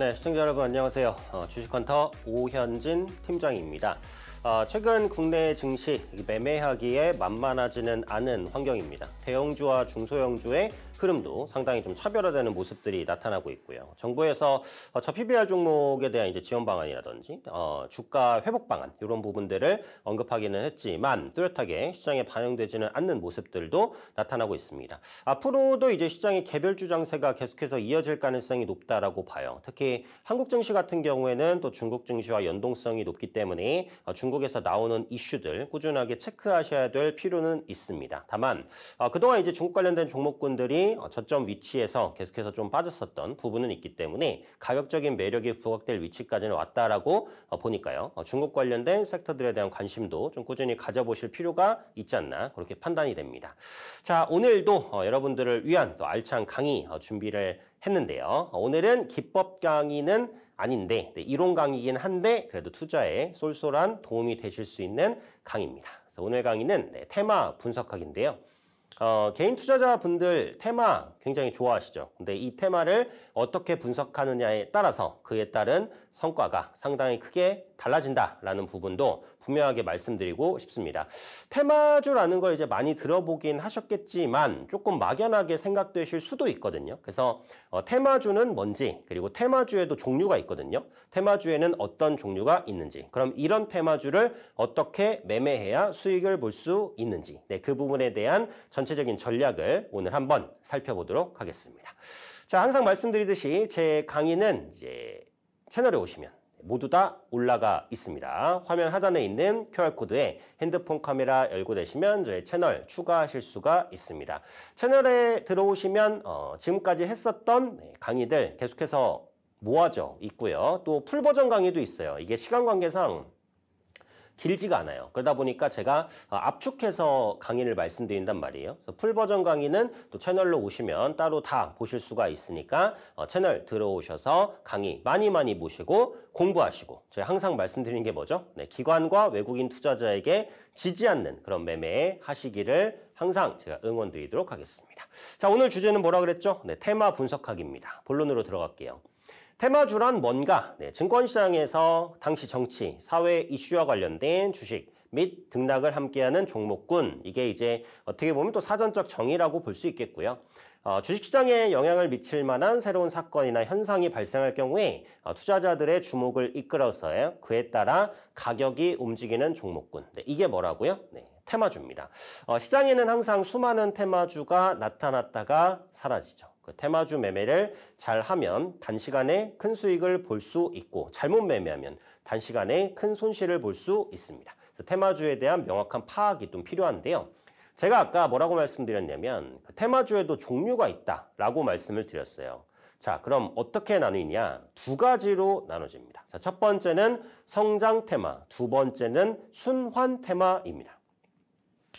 네, 시청자 여러분 안녕하세요. 어, 주식헌터 오현진 팀장입니다. 어, 최근 국내 증시 매매하기에 만만하지는 않은 환경입니다. 대형주와 중소형주의 흐름도 상당히 좀 차별화되는 모습들이 나타나고 있고요. 정부에서 어, 저 PBR 종목에 대한 이제 지원 방안이라든지 어, 주가 회복 방안 이런 부분들을 언급하기는 했지만 뚜렷하게 시장에 반영되지는 않는 모습들도 나타나고 있습니다. 앞으로도 이제 시장의 개별 주장세가 계속해서 이어질 가능성이 높다라고 봐요. 특히 한국 증시 같은 경우에는 또 중국 증시와 연동성이 높기 때문에 어, 중국에서 나오는 이슈들 꾸준하게 체크하셔야 될 필요는 있습니다. 다만 어, 그동안 이제 중국 관련된 종목군들이 어, 저점 위치에서 계속해서 좀 빠졌었던 부분은 있기 때문에 가격적인 매력이 부각될 위치까지는 왔다라고 어, 보니까요. 어, 중국 관련된 섹터들에 대한 관심도 좀 꾸준히 가져보실 필요가 있지 않나 그렇게 판단이 됩니다. 자 오늘도 여러분들을 위한 또 알찬 강의 준비를 했는데요. 오늘은 기법 강의는 아닌데 네, 이론 강의긴 한데 그래도 투자에 쏠쏠한 도움이 되실 수 있는 강의입니다. 그래서 오늘 강의는 네, 테마 분석학인데요. 어, 개인 투자자분들 테마 굉장히 좋아하시죠. 근데 이 테마를 어떻게 분석하느냐에 따라서 그에 따른 성과가 상당히 크게 달라진다라는 부분도 분명하게 말씀드리고 싶습니다. 테마주라는 걸 이제 많이 들어보긴 하셨겠지만 조금 막연하게 생각되실 수도 있거든요. 그래서 어, 테마주는 뭔지 그리고 테마주에도 종류가 있거든요. 테마주에는 어떤 종류가 있는지 그럼 이런 테마주를 어떻게 매매해야 수익을 볼 수 있는지 네, 그 부분에 대한 전체적인 전략을 오늘 한번 살펴보도록 하겠습니다. 자, 항상 말씀드리듯이 제 강의는 이제 채널에 오시면 모두 다 올라가 있습니다. 화면 하단에 있는 QR코드에 핸드폰 카메라 열고 되시면 저희 채널 추가하실 수가 있습니다. 채널에 들어오시면 어, 지금까지 했었던 네, 강의들 계속해서 모아져 있고요. 또 풀버전 강의도 있어요. 이게 시간 관계상 길지가 않아요. 그러다 보니까 제가 어, 압축해서 강의를 말씀드린단 말이에요. 그래서 풀 버전 강의는 또 채널로 오시면 따로 다 보실 수가 있으니까 어, 채널 들어오셔서 강의 많이 많이 보시고 공부하시고 제가 항상 말씀드리는 게 뭐죠? 네, 기관과 외국인 투자자에게 지지 않는 그런 매매 하시기를 항상 제가 응원드리도록 하겠습니다. 자 오늘 주제는 뭐라 그랬죠? 네, 테마 분석학입니다. 본론으로 들어갈게요. 테마주란 뭔가? 네, 증권시장에서 당시 정치, 사회 이슈와 관련된 주식 및 등락을 함께하는 종목군 이게 이제 어떻게 보면 또 사전적 정의라고 볼 수 있겠고요. 어, 주식시장에 영향을 미칠 만한 새로운 사건이나 현상이 발생할 경우에 어, 투자자들의 주목을 이끌어서 그에 따라 가격이 움직이는 종목군. 네, 이게 뭐라고요? 네, 테마주입니다. 어, 시장에는 항상 수많은 테마주가 나타났다가 사라지죠. 그 테마주 매매를 잘 하면 단시간에 큰 수익을 볼 수 있고 잘못 매매하면 단시간에 큰 손실을 볼 수 있습니다. 그래서 테마주에 대한 명확한 파악이 좀 필요한데요. 제가 아까 뭐라고 말씀드렸냐면 그 테마주에도 종류가 있다라고 말씀을 드렸어요. 자, 그럼 어떻게 나누느냐두 가지로 나눠집니다. 자, 첫 번째는 성장 테마, 두 번째는 순환 테마입니다.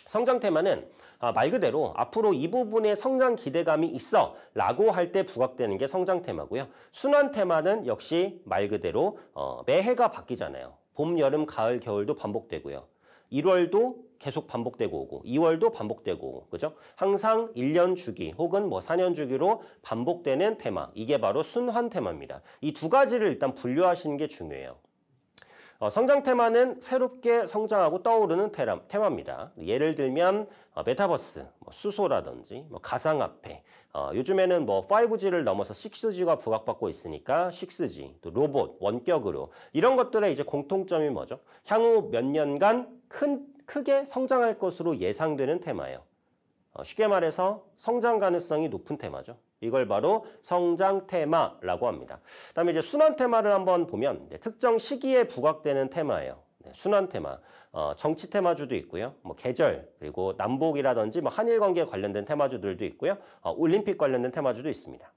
성장 테마는 아, 말 그대로 앞으로 이 부분에 성장 기대감이 있어 라고 할 때 부각되는 게 성장 테마고요. 순환 테마는 역시 말 그대로 어, 매해가 바뀌잖아요. 봄, 여름, 가을, 겨울도 반복되고요. 1월도 계속 반복되고 오고 2월도 반복되고 오고 그죠? 항상 1년 주기 혹은 뭐 4년 주기로 반복되는 테마 이게 바로 순환 테마입니다. 이 두 가지를 일단 분류하시는 게 중요해요. 어, 성장 테마는 새롭게 성장하고 떠오르는 테라, 테마입니다. 예를 들면 어, 메타버스, 뭐 수소라든지 뭐 가상화폐, 어, 요즘에는 뭐 5G를 넘어서 6G가 부각받고 있으니까 6G, 또 로봇, 원격으로 이런 것들의 이제 공통점이 뭐죠? 향후 몇 년간 큰 크게 성장할 것으로 예상되는 테마예요. 어, 쉽게 말해서 성장 가능성이 높은 테마죠. 이걸 바로 성장 테마라고 합니다. 그다음에 이제 순환 테마를 한번 보면 특정 시기에 부각되는 테마예요. 네, 순환 테마, 어, 정치 테마주도 있고요. 뭐 계절, 그리고 남북이라든지 뭐 한일 관계 관련된 테마주들도 있고요. 어, 올림픽 관련된 테마주도 있습니다.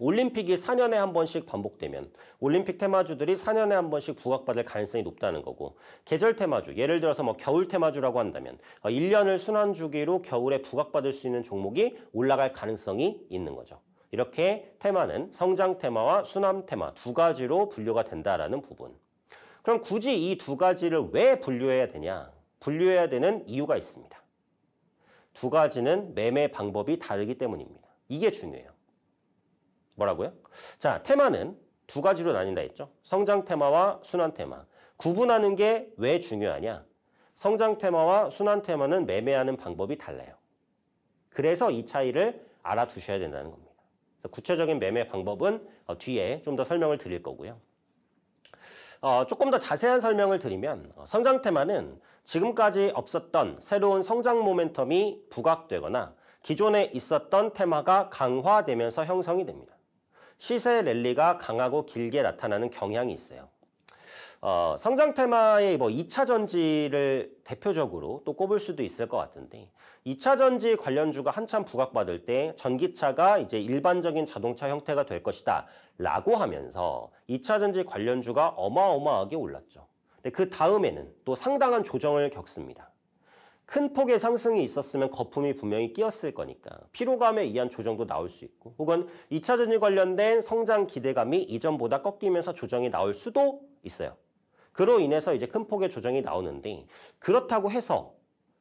올림픽이 4년에 한 번씩 반복되면 올림픽 테마주들이 4년에 한 번씩 부각받을 가능성이 높다는 거고 계절 테마주, 예를 들어서 뭐 겨울 테마주라고 한다면 1년을 어, 순환 주기로 겨울에 부각받을 수 있는 종목이 올라갈 가능성이 있는 거죠. 이렇게 테마는 성장 테마와 순환 테마 두 가지로 분류가 된다라는 부분. 그럼 굳이 이 두 가지를 왜 분류해야 되냐? 분류해야 되는 이유가 있습니다. 두 가지는 매매 방법이 다르기 때문입니다. 이게 중요해요. 뭐라고요? 자, 테마는 두 가지로 나뉜다 했죠. 성장 테마와 순환 테마. 구분하는 게 왜 중요하냐? 성장 테마와 순환 테마는 매매하는 방법이 달라요. 그래서 이 차이를 알아두셔야 된다는 겁니다. 구체적인 매매 방법은 어, 뒤에 좀 더 설명을 드릴 거고요. 어, 조금 더 자세한 설명을 드리면 어, 성장 테마는 지금까지 없었던 새로운 성장 모멘텀이 부각되거나 기존에 있었던 테마가 강화되면서 형성이 됩니다. 시세 랠리가 강하고 길게 나타나는 경향이 있어요. 어, 성장 테마의 뭐 2차 전지를 대표적으로 또 꼽을 수도 있을 것 같은데 2차 전지 관련주가 한참 부각받을 때 전기차가 이제 일반적인 자동차 형태가 될 것이다 라고 하면서 2차 전지 관련주가 어마어마하게 올랐죠. 근데 그 다음에는 또 상당한 조정을 겪습니다. 큰 폭의 상승이 있었으면 거품이 분명히 끼었을 거니까 피로감에 의한 조정도 나올 수 있고 혹은 2차 전지 관련된 성장 기대감이 이전보다 꺾이면서 조정이 나올 수도 있어요. 그로 인해서 이제 큰 폭의 조정이 나오는데 그렇다고 해서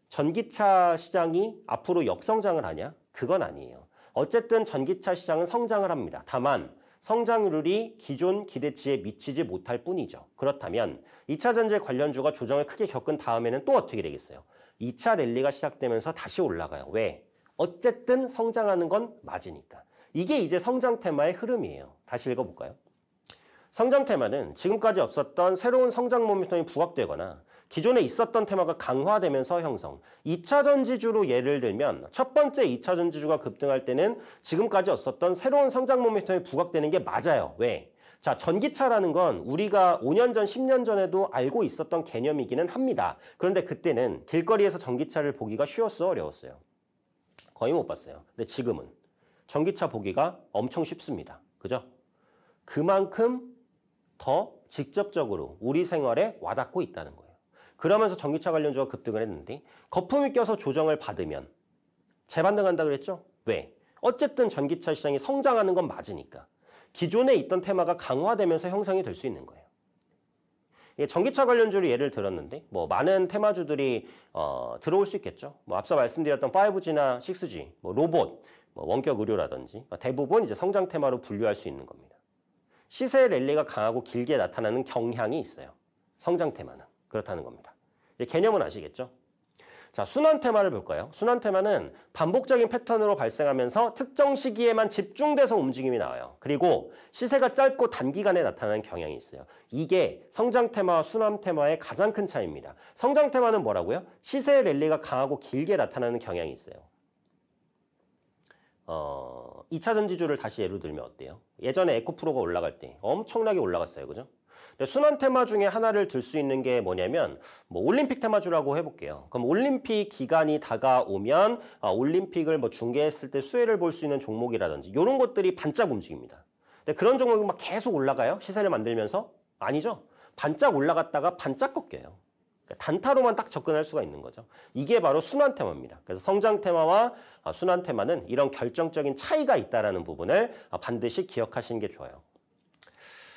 전기차 시장이 앞으로 역성장을 하냐? 그건 아니에요. 어쨌든 전기차 시장은 성장을 합니다. 다만 성장률이 기존 기대치에 미치지 못할 뿐이죠. 그렇다면 2차 전지 관련주가 조정을 크게 겪은 다음에는 또 어떻게 되겠어요? 2차 랠리가 시작되면서 다시 올라가요. 왜? 어쨌든 성장하는 건 맞으니까. 이게 이제 성장 테마의 흐름이에요. 다시 읽어볼까요? 성장 테마는 지금까지 없었던 새로운 성장 모멘텀이 부각되거나 기존에 있었던 테마가 강화되면서 형성. 2차 전지주로 예를 들면 첫 번째 2차 전지주가 급등할 때는 지금까지 없었던 새로운 성장 모멘텀이 부각되는 게 맞아요. 왜? 자, 전기차라는 건 우리가 5년 전, 10년 전에도 알고 있었던 개념이기는 합니다. 그런데 그때는 길거리에서 전기차를 보기가 쉬웠어 어려웠어요. 거의 못 봤어요. 근데 지금은 전기차 보기가 엄청 쉽습니다. 그죠? 그만큼 더 직접적으로 우리 생활에 와닿고 있다는 거예요. 그러면서 전기차 관련주가 급등을 했는데 거품이 껴서 조정을 받으면 재반등한다 그랬죠? 왜? 어쨌든 전기차 시장이 성장하는 건 맞으니까 기존에 있던 테마가 강화되면서 형성이 될 수 있는 거예요. 예, 전기차 관련주를 예를 들었는데 뭐 많은 테마주들이 어, 들어올 수 있겠죠. 뭐 앞서 말씀드렸던 5G나 6G, 뭐 로봇, 뭐 원격 의료라든지 뭐 대부분 이제 성장 테마로 분류할 수 있는 겁니다. 시세 랠리가 강하고 길게 나타나는 경향이 있어요. 성장 테마는 그렇다는 겁니다. 개념은 아시겠죠? 자, 순환 테마를 볼까요? 순환 테마는 반복적인 패턴으로 발생하면서 특정 시기에만 집중돼서 움직임이 나와요. 그리고 시세가 짧고 단기간에 나타나는 경향이 있어요. 이게 성장 테마와 순환 테마의 가장 큰 차이입니다. 성장 테마는 뭐라고요? 시세 랠리가 강하고 길게 나타나는 경향이 있어요. 어... 2차 전지주를 다시 예로 들면 어때요? 예전에 에코프로가 올라갈 때 엄청나게 올라갔어요. 그죠? 순환 테마 중에 하나를 들 수 있는 게 뭐냐면 뭐 올림픽 테마주라고 해볼게요. 그럼 올림픽 기간이 다가오면 아, 올림픽을 뭐 중계했을 때 수혜를 볼 수 있는 종목이라든지 이런 것들이 반짝 움직입니다. 근데 그런 종목이 막 계속 올라가요? 시세를 만들면서? 아니죠. 반짝 올라갔다가 반짝 꺾여요. 그러니까 단타로만 딱 접근할 수가 있는 거죠. 이게 바로 순환 테마입니다. 그래서 성장 테마와 아, 순환 테마는 이런 결정적인 차이가 있다는 부분을 아, 반드시 기억하시는 게 좋아요.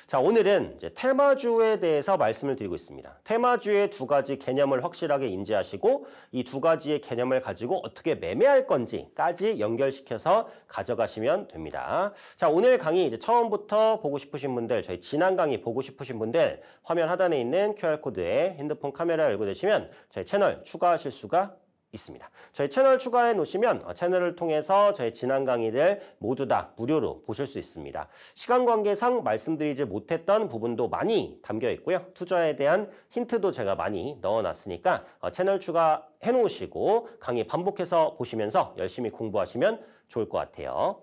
자, 오늘은 테마주에 대해서 말씀을 드리고 있습니다. 테마주의 두 가지 개념을 확실하게 인지하시고 이 두 가지의 개념을 가지고 어떻게 매매할 건지까지 연결시켜서 가져가시면 됩니다. 자, 오늘 강의 이제 처음부터 보고 싶으신 분들, 저희 지난 강의 보고 싶으신 분들 화면 하단에 있는 QR코드에 핸드폰 카메라 열고 되시면 저희 채널 추가하실 수가 있습니다. 저희 채널 추가해 놓으시면 채널을 통해서 저희 지난 강의들 모두 다 무료로 보실 수 있습니다. 시간 관계상 말씀드리지 못했던 부분도 많이 담겨 있고요. 투자에 대한 힌트도 제가 많이 넣어놨으니까 어, 채널 추가해 놓으시고 강의 반복해서 보시면서 열심히 공부하시면 좋을 것 같아요.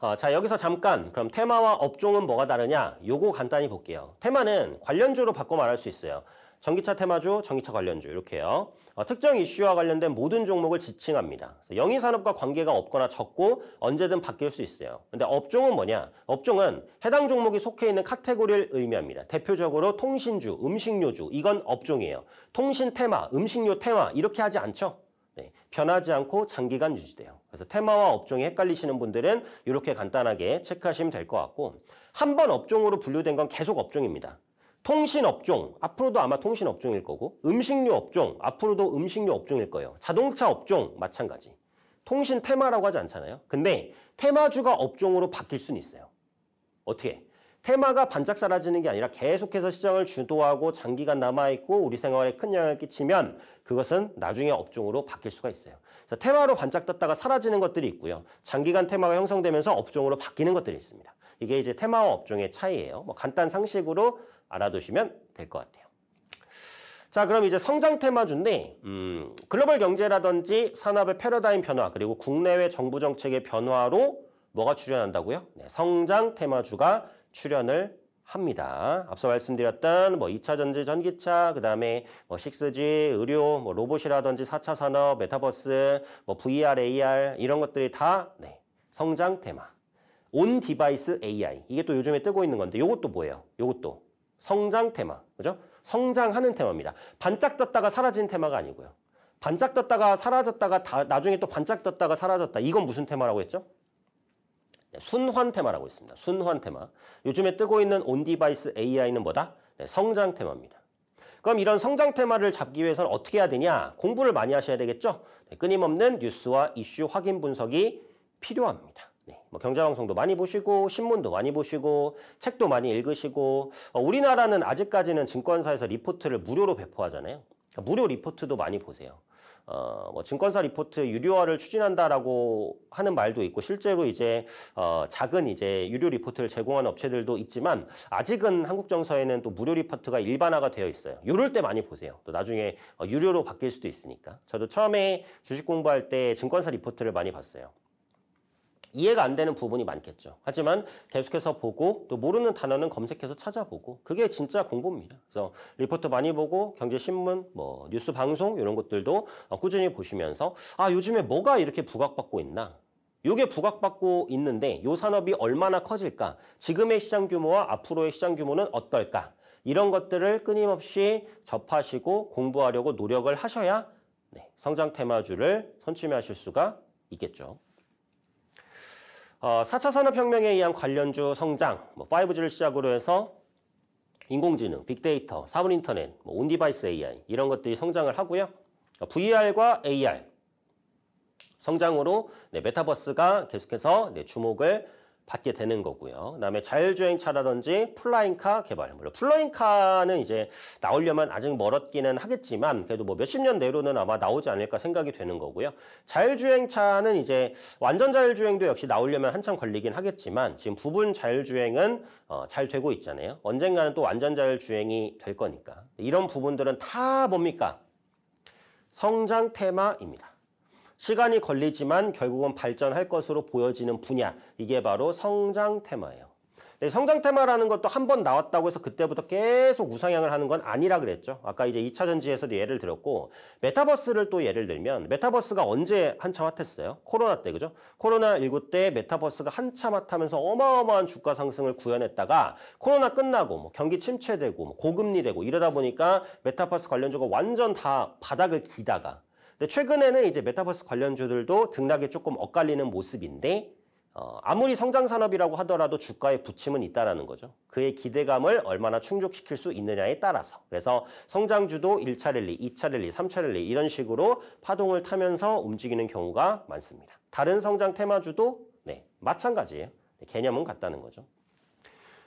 어, 자 여기서 잠깐 그럼 테마와 업종은 뭐가 다르냐 요거 간단히 볼게요. 테마는 관련주로 바꿔 말할 수 있어요. 전기차 테마주, 전기차 관련주 이렇게요. 어, 특정 이슈와 관련된 모든 종목을 지칭합니다. 영위 산업과 관계가 없거나 적고 언제든 바뀔 수 있어요. 근데 업종은 뭐냐? 업종은 해당 종목이 속해 있는 카테고리를 의미합니다. 대표적으로 통신주, 음식료주 이건 업종이에요. 통신 테마, 음식료 테마 이렇게 하지 않죠? 네, 변하지 않고 장기간 유지돼요. 그래서 테마와 업종이 헷갈리시는 분들은 이렇게 간단하게 체크하시면 될 것 같고 한 번 업종으로 분류된 건 계속 업종입니다. 통신 업종, 앞으로도 아마 통신 업종일 거고, 음식료 업종, 앞으로도 음식료 업종일 거예요. 자동차 업종, 마찬가지. 통신 테마라고 하지 않잖아요. 근데 테마주가 업종으로 바뀔 수는 있어요. 어떻게? 테마가 반짝 사라지는 게 아니라 계속해서 시장을 주도하고 장기간 남아있고 우리 생활에 큰 영향을 끼치면 그것은 나중에 업종으로 바뀔 수가 있어요. 그래서 테마로 반짝 떴다가 사라지는 것들이 있고요. 장기간 테마가 형성되면서 업종으로 바뀌는 것들이 있습니다. 이게 이제 테마와 업종의 차이예요. 뭐 간단 상식으로 알아두시면 될 것 같아요. 자 그럼 이제 성장 테마주인데 음, 글로벌 경제라든지 산업의 패러다임 변화 그리고 국내외 정부 정책의 변화로 뭐가 출연한다고요? 네, 성장 테마주가 출연을 합니다. 앞서 말씀드렸던 뭐 2차 전지 전기차, 그 다음에 뭐 6G, 의료, 뭐 로봇이라든지 4차 산업, 메타버스, 뭐 VR, AR 이런 것들이 다 네, 성장 테마. 온 디바이스 AI 이게 또 요즘에 뜨고 있는 건데 이것도 뭐예요? 이것도 성장 테마. 그죠? 성장하는 테마입니다. 반짝 떴다가 사라진 테마가 아니고요. 반짝 떴다가 사라졌다가 다, 나중에 또 반짝 떴다가 사라졌다. 이건 무슨 테마라고 했죠? 네, 순환 테마라고 했습니다 순환 테마. 요즘에 뜨고 있는 온디바이스 AI는 뭐다? 네, 성장 테마입니다. 그럼 이런 성장 테마를 잡기 위해서는 어떻게 해야 되냐? 공부를 많이 하셔야 되겠죠? 네, 끊임없는 뉴스와 이슈 확인 분석이 필요합니다. 네, 뭐 경제방송도 많이 보시고 신문도 많이 보시고 책도 많이 읽으시고 어, 우리나라는 아직까지는 증권사에서 리포트를 무료로 배포하잖아요. 그러니까 무료 리포트도 많이 보세요. 어, 뭐 증권사 리포트 유료화를 추진한다라고 하는 말도 있고 실제로 이제 어, 작은 이제 유료 리포트를 제공하는 업체들도 있지만 아직은 한국 정서에는 또 무료 리포트가 일반화가 되어 있어요. 요럴 때 많이 보세요. 또 나중에 어, 유료로 바뀔 수도 있으니까. 저도 처음에 주식 공부할 때 증권사 리포트를 많이 봤어요. 이해가 안 되는 부분이 많겠죠. 하지만 계속해서 보고 또 모르는 단어는 검색해서 찾아보고 그게 진짜 공부입니다. 그래서 리포트 많이 보고 경제신문, 뭐 뉴스 방송 이런 것들도 어, 꾸준히 보시면서 아 요즘에 뭐가 이렇게 부각받고 있나 요게 부각받고 있는데 요 산업이 얼마나 커질까? 지금의 시장 규모와 앞으로의 시장 규모는 어떨까? 이런 것들을 끊임없이 접하시고 공부하려고 노력을 하셔야 네, 성장 테마주를 선침해 하실 수가 있겠죠. 어, 4차 산업혁명에 의한 관련주 성장, 뭐 5G를 시작으로 해서 인공지능, 빅데이터, 사물인터넷, 뭐 온디바이스 AI 이런 것들이 성장을 하고요. VR과 그러니까 AR 성장으로 네, 메타버스가 계속해서 네, 주목을 받게 되는 거고요. 그다음에 자율주행차라든지 플라잉카 개발. 물론 플라잉카는 이제 나오려면 아직 멀었기는 하겠지만 그래도 뭐 몇십 년 내로는 아마 나오지 않을까 생각이 되는 거고요. 자율주행차는 이제 완전 자율주행도 역시 나오려면 한참 걸리긴 하겠지만 지금 부분 자율주행은 어, 잘 되고 있잖아요. 언젠가는 또 완전 자율주행이 될 거니까. 이런 부분들은 다 뭡니까? 성장 테마입니다. 시간이 걸리지만 결국은 발전할 것으로 보여지는 분야 이게 바로 성장 테마예요. 네, 성장 테마라는 것도 한 번 나왔다고 해서 그때부터 계속 우상향을 하는 건 아니라 그랬죠. 아까 이제 2차 전지에서도 예를 들었고 메타버스를 또 예를 들면 메타버스가 언제 한참 핫했어요? 코로나 때 그죠? 코로나19 때 메타버스가 한참 핫하면서 어마어마한 주가 상승을 구현했다가 코로나 끝나고 뭐 경기 침체되고 뭐 고금리 되고 이러다 보니까 메타버스 관련주가 완전 다 바닥을 기다가 근데 최근에는 이제 메타버스 관련주들도 등락이 조금 엇갈리는 모습인데 어, 아무리 성장 산업이라고 하더라도 주가에 부침은 있다라는 거죠. 그의 기대감을 얼마나 충족시킬 수 있느냐에 따라서. 그래서 성장주도 1차 랠리, 2차 랠리, 3차 랠리 이런 식으로 파동을 타면서 움직이는 경우가 많습니다. 다른 성장 테마주도 네, 마찬가지예요. 네, 개념은 같다는 거죠.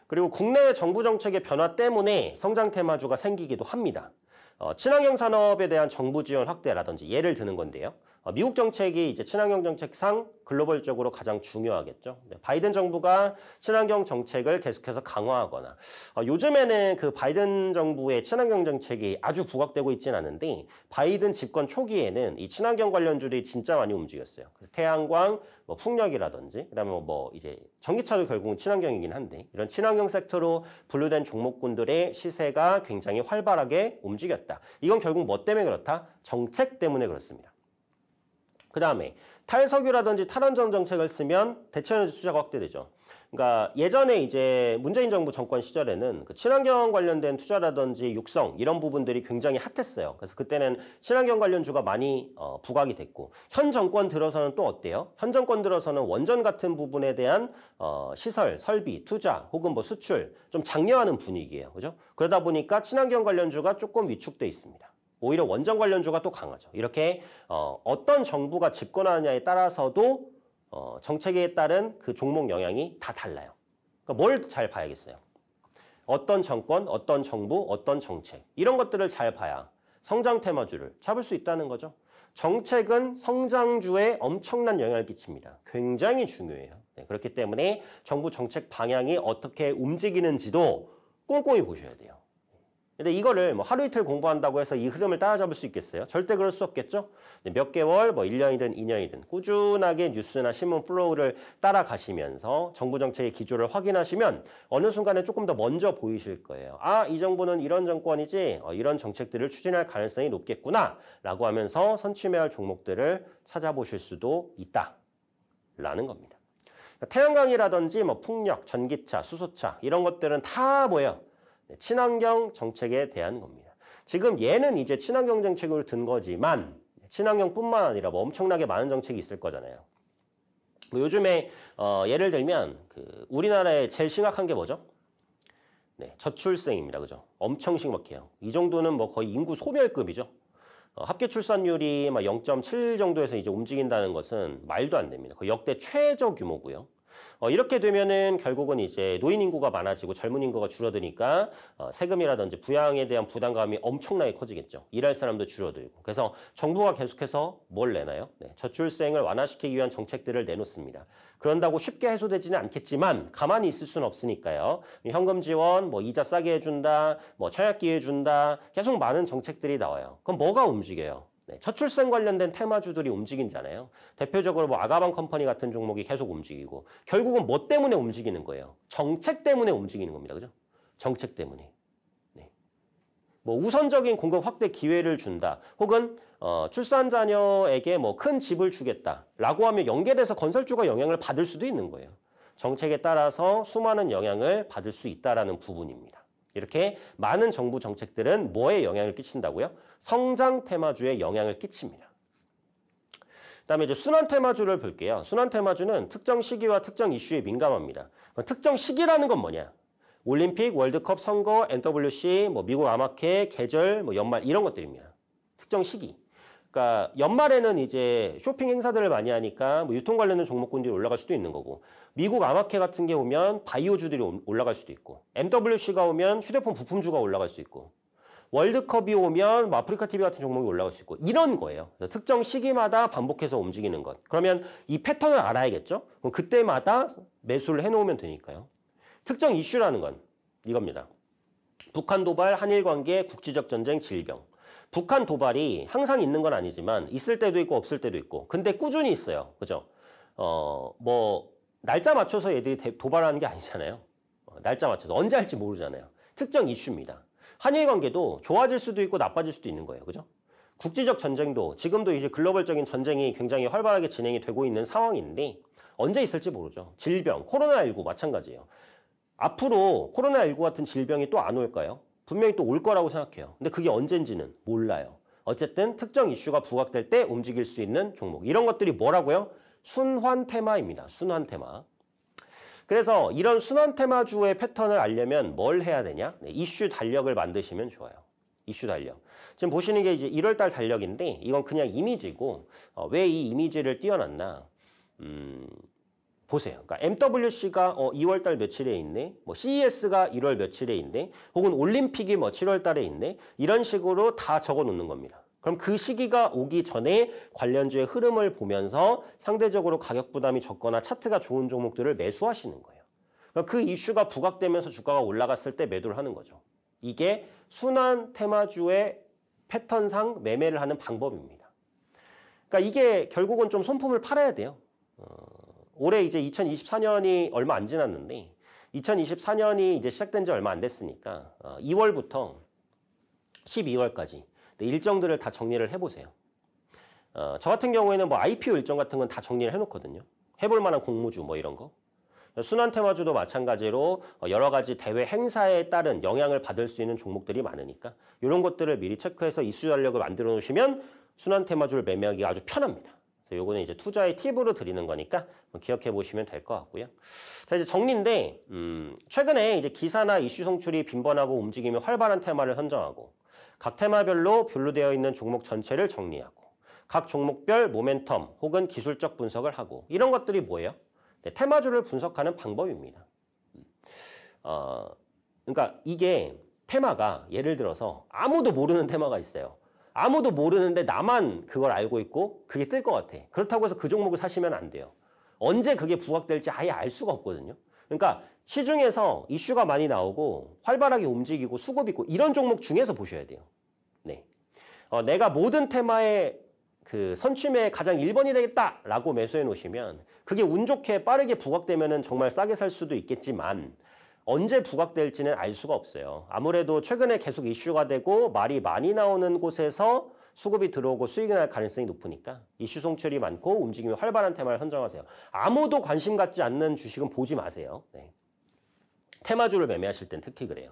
그리고 국내외 정부 정책의 변화 때문에 성장 테마주가 생기기도 합니다. 어, 친환경 산업에 대한 정부 지원 확대라든지 예를 드는 건데요. 어, 미국 정책이 이제 친환경 정책상 글로벌적으로 가장 중요하겠죠. 네, 바이든 정부가 친환경 정책을 계속해서 강화하거나 어, 요즘에는 그 바이든 정부의 친환경 정책이 아주 부각되고 있지는 않은데 바이든 집권 초기에는 이 친환경 관련 주들이 진짜 많이 움직였어요. 그래서 태양광, 뭐 풍력이라든지 그다음에 뭐 이제 전기차도 결국은 친환경이긴 한데 이런 친환경 섹터로 분류된 종목군들의 시세가 굉장히 활발하게 움직였다. 이건 결국 뭐 때문에 그렇다? 정책 때문에 그렇습니다. 그 다음에 탈석유라든지 탈원전 정책을 쓰면 대체에너지 투자가 확대되죠. 그러니까 예전에 이제 문재인 정부 정권 시절에는 그 친환경 관련된 투자라든지 육성 이런 부분들이 굉장히 핫했어요. 그래서 그때는 친환경 관련주가 많이 어, 부각이 됐고 현 정권 들어서는 또 어때요? 현 정권 들어서는 원전 같은 부분에 대한 어, 시설, 설비, 투자 혹은 뭐 수출 좀 장려하는 분위기예요. 그죠? 그러다 보니까 친환경 관련주가 조금 위축돼 있습니다. 오히려 원전 관련주가 또 강하죠. 이렇게 어, 어떤 정부가 집권하느냐에 따라서도 어, 정책에 따른 그 종목 영향이 다 달라요. 그러니까 뭘잘 봐야겠어요. 어떤 정권, 어떤 정부, 어떤 정책 이런 것들을 잘 봐야 성장 테마주를 잡을 수 있다는 거죠. 정책은 성장주에 엄청난 영향을 끼칩니다. 굉장히 중요해요. 네, 그렇기 때문에 정부 정책 방향이 어떻게 움직이는지도 꼼꼼히 보셔야 돼요. 근데 이거를 뭐 하루 이틀 공부한다고 해서 이 흐름을 따라잡을 수 있겠어요? 절대 그럴 수 없겠죠? 몇 개월, 뭐 1년이든 2년이든 꾸준하게 뉴스나 신문 플로우를 따라가시면서 정부 정책의 기조를 확인하시면 어느 순간에 조금 더 먼저 보이실 거예요. 아, 이 정부는 이런 정권이지, 어, 이런 정책들을 추진할 가능성이 높겠구나. 라고 하면서 선침해야 할 종목들을 찾아보실 수도 있다. 라는 겁니다. 그러니까 태양광이라든지 뭐 풍력, 전기차, 수소차 이런 것들은 다 뭐예요? 친환경 정책에 대한 겁니다. 지금 얘는 이제 친환경 정책을 든 거지만 친환경뿐만 아니라 뭐 엄청나게 많은 정책이 있을 거잖아요. 뭐 요즘에 어, 예를 들면 그 우리나라에 제일 심각한 게 뭐죠? 네, 저출생입니다. 그죠? 엄청 심각해요. 이 정도는 뭐 거의 인구 소멸급이죠. 어, 합계 출산율이 막 0.7 정도에서 이제 움직인다는 것은 말도 안 됩니다. 거의 역대 최저 규모고요. 어, 이렇게 되면은 결국은 이제 노인 인구가 많아지고 젊은 인구가 줄어드니까 어, 세금이라든지 부양에 대한 부담감이 엄청나게 커지겠죠. 일할 사람도 줄어들고. 그래서 정부가 계속해서 뭘 내나요? 네, 저출생을 완화시키기 위한 정책들을 내놓습니다. 그런다고 쉽게 해소되지는 않겠지만 가만히 있을 수는 없으니까요. 현금 지원, 뭐 이자 싸게 해준다, 뭐 청약기 회준다 계속 많은 정책들이 나와요. 그럼 뭐가 움직여요? 네, 저출생 관련된 테마주들이 움직인잖아요 대표적으로 뭐 아가방 컴퍼니 같은 종목이 계속 움직이고 결국은 뭐 때문에 움직이는 거예요? 정책 때문에 움직이는 겁니다. 그죠? 정책 때문에. 네. 뭐 우선적인 공급 확대 기회를 준다. 혹은 어, 출산 자녀에게 뭐큰 집을 주겠다라고 하면 연계돼서 건설주가 영향을 받을 수도 있는 거예요. 정책에 따라서 수많은 영향을 받을 수 있다라는 부분입니다. 이렇게 많은 정부 정책들은 뭐에 영향을 끼친다고요? 성장 테마주에 영향을 끼칩니다. 그다음에 이제 순환 테마주를 볼게요. 순환 테마주는 특정 시기와 특정 이슈에 민감합니다. 특정 시기라는 건 뭐냐? 올림픽, 월드컵, 선거, NWC, 뭐 미국 아마케, 계절, 뭐 연말 이런 것들입니다. 특정 시기. 그러니까 연말에는 이제 쇼핑 행사들을 많이 하니까 뭐 유통 관련된 종목군들이 올라갈 수도 있는 거고 미국 아마케 같은 게 오면 바이오주들이 올라갈 수도 있고 MWC가 오면 휴대폰 부품주가 올라갈 수 있고 월드컵이 오면 뭐 아프리카 TV 같은 종목이 올라갈 수 있고 이런 거예요. 특정 시기마다 반복해서 움직이는 것. 그러면 이 패턴을 알아야겠죠? 그럼 그때마다 매수를 해놓으면 되니까요. 특정 이슈라는 건 이겁니다. 북한 도발, 한일 관계, 국지적 전쟁, 질병. 북한 도발이 항상 있는 건 아니지만 있을 때도 있고 없을 때도 있고 근데 꾸준히 있어요. 그죠? 어, 뭐 날짜 맞춰서 얘들이 도발하는 게 아니잖아요. 어, 날짜 맞춰서 언제 할지 모르잖아요. 특정 이슈입니다. 한일 관계도 좋아질 수도 있고 나빠질 수도 있는 거예요. 그죠? 국제적 전쟁도 지금도 이제 글로벌적인 전쟁이 굉장히 활발하게 진행이 되고 있는 상황인데 언제 있을지 모르죠. 질병, 코로나19 마찬가지예요. 앞으로 코로나19 같은 질병이 또 안 올까요? 분명히 또 올 거라고 생각해요. 근데 그게 언젠지는 몰라요. 어쨌든 특정 이슈가 부각될 때 움직일 수 있는 종목. 이런 것들이 뭐라고요? 순환 테마입니다. 순환 테마. 그래서 이런 순환 테마주의 패턴을 알려면 뭘 해야 되냐? 네, 이슈 달력을 만드시면 좋아요. 이슈 달력. 지금 보시는 게 이제 1월달 달력인데 이건 그냥 이미지고 어, 왜이 이미지를 띄워놨나? 음, 보세요. 그러니까 MWC가 어, 2월 달 며칠에 있네. 뭐 CES가 1월 며칠에 있네. 혹은 올림픽이 뭐 7월 달에 있네. 이런 식으로 다 적어 놓는 겁니다. 그럼 그 시기가 오기 전에 관련주의 흐름을 보면서 상대적으로 가격 부담이 적거나 차트가 좋은 종목들을 매수하시는 거예요. 그러니까 그 이슈가 부각되면서 주가가 올라갔을 때 매도를 하는 거죠. 이게 순환 테마주의 패턴상 매매를 하는 방법입니다. 그러니까 이게 결국은 좀 손품을 팔아야 돼요. 어... 올해 이제 2024년이 얼마 안 지났는데 2024년이 이제 시작된 지 얼마 안 됐으니까 2월부터 어, 12월까지 일정들을 다 정리를 해보세요. 어, 저 같은 경우에는 뭐 IPO 일정 같은 건 다 정리를 해놓거든요. 해볼 만한 공모주 뭐 이런 거. 순환 테마주도 마찬가지로 어, 여러 가지 대외 행사에 따른 영향을 받을 수 있는 종목들이 많으니까 이런 것들을 미리 체크해서 이수 전략을 만들어 놓으시면 순환 테마주를 매매하기가 아주 편합니다. 요거는 이제 투자의 팁으로 드리는 거니까 기억해 보시면 될 것 같고요. 자, 이제 정리인데, 음, 최근에 이제 기사나 이슈 송출이 빈번하고 움직이며 활발한 테마를 선정하고, 각 테마별로 분류되어 있는 종목 전체를 정리하고, 각 종목별 모멘텀 혹은 기술적 분석을 하고, 이런 것들이 뭐예요? 네, 테마주를 분석하는 방법입니다. 음, 어, 그러니까 이게 테마가 예를 들어서 아무도 모르는 테마가 있어요. 아무도 모르는데 나만 그걸 알고 있고 그게 뜰 것 같아. 그렇다고 해서 그 종목을 사시면 안 돼요. 언제 그게 부각될지 아예 알 수가 없거든요. 그러니까 시중에서 이슈가 많이 나오고 활발하게 움직이고 수급 있고 이런 종목 중에서 보셔야 돼요. 네. 어, 내가 모든 테마에 그 선취매에 가장 1번이 되겠다라고 매수해 놓으시면 그게 운 좋게 빠르게 부각되면은 정말 싸게 살 수도 있겠지만 언제 부각될지는 알 수가 없어요. 아무래도 최근에 계속 이슈가 되고 말이 많이 나오는 곳에서 수급이 들어오고 수익이 날 가능성이 높으니까 이슈 송출이 많고 움직임이 활발한 테마를 선정하세요. 아무도 관심 갖지 않는 주식은 보지 마세요. 네. 테마주를 매매하실 땐 특히 그래요.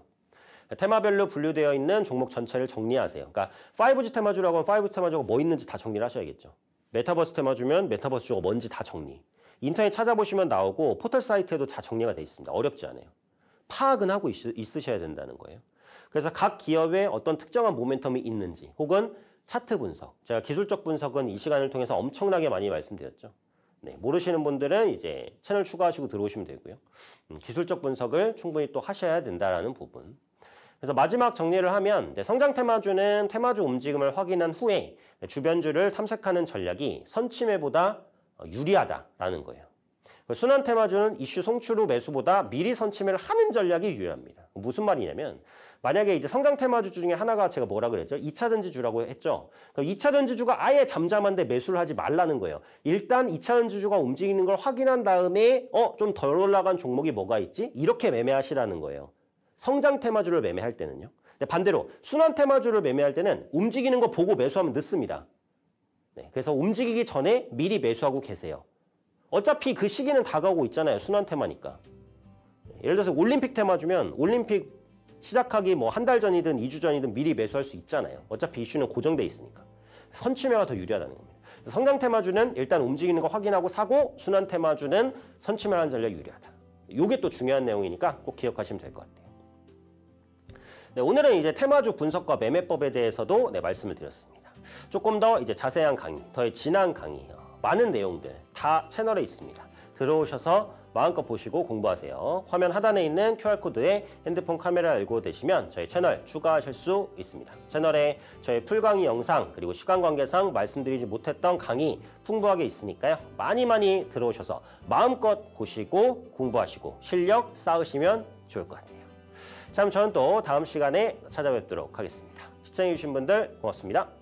테마별로 분류되어 있는 종목 전체를 정리하세요. 그러니까 5G 테마주라고 하면 5G 테마주가 뭐 있는지 다 정리를 하셔야겠죠. 메타버스 테마주면 메타버스주가 뭔지 다 정리. 인터넷 찾아보시면 나오고 포털 사이트에도 다 정리가 돼 있습니다. 어렵지 않아요. 파악은 하고 있, 으셔야 된다는 거예요. 그래서 각 기업에 어떤 특정한 모멘텀이 있는지 혹은 차트 분석. 제가 기술적 분석은 이 시간을 통해서 엄청나게 많이 말씀드렸죠. 네, 모르시는 분들은 이제 채널 추가하시고 들어오시면 되고요. 음, 기술적 분석을 충분히 또 하셔야 된다라는 부분. 그래서 마지막 정리를 하면 네, 성장 테마주는 테마주 움직임을 확인한 후에 주변주를 탐색하는 전략이 선침해보다 어, 유리하다라는 거예요. 순환 테마주는 이슈 송출 후 매수보다 미리 선침을 하는 전략이 유효합니다. 무슨 말이냐면 만약에 이제 성장 테마주 중에 하나가 제가 뭐라 그랬죠? 2차 전지주라고 했죠. 그럼 2차 전지주가 아예 잠잠한데 매수를 하지 말라는 거예요. 일단 2차 전지주가 움직이는 걸 확인한 다음에 어 좀 덜 올라간 종목이 뭐가 있지? 이렇게 매매하시라는 거예요. 성장 테마주를 매매할 때는요. 반대로 순환 테마주를 매매할 때는 움직이는 거 보고 매수하면 늦습니다. 네, 그래서 움직이기 전에 미리 매수하고 계세요. 어차피 그 시기는 다가오고 있잖아요. 순환 테마니까. 예를 들어서 올림픽 테마 주면 올림픽 시작하기 뭐 한 달 전이든 2주 전이든 미리 매수할 수 있잖아요. 어차피 이슈는 고정돼 있으니까. 선취매가 더 유리하다는 겁니다. 성장 테마주는 일단 움직이는 거 확인하고 사고 순환 테마주는 선취매라는 전략 이 유리하다. 요게또 중요한 내용이니까 꼭 기억하시면 될 것 같아요. 네, 오늘은 이제 테마주 분석과 매매법에 대해서도 네, 말씀을 드렸습니다. 조금 더 이제 자세한 강의, 더의 진한 강의, 어, 많은 내용들 다 채널에 있습니다. 들어오셔서 마음껏 보시고 공부하세요. 화면 하단에 있는 QR코드에 핸드폰 카메라 열고 되시면 저희 채널 추가하실 수 있습니다. 채널에 저희 풀강의 영상 그리고 시간 관계상 말씀드리지 못했던 강의 풍부하게 있으니까요. 많이 많이 들어오셔서 마음껏 보시고 공부하시고 실력 쌓으시면 좋을 것 같아요. 참 저는 또 다음 시간에 찾아뵙도록 하겠습니다. 시청해주신 분들 고맙습니다.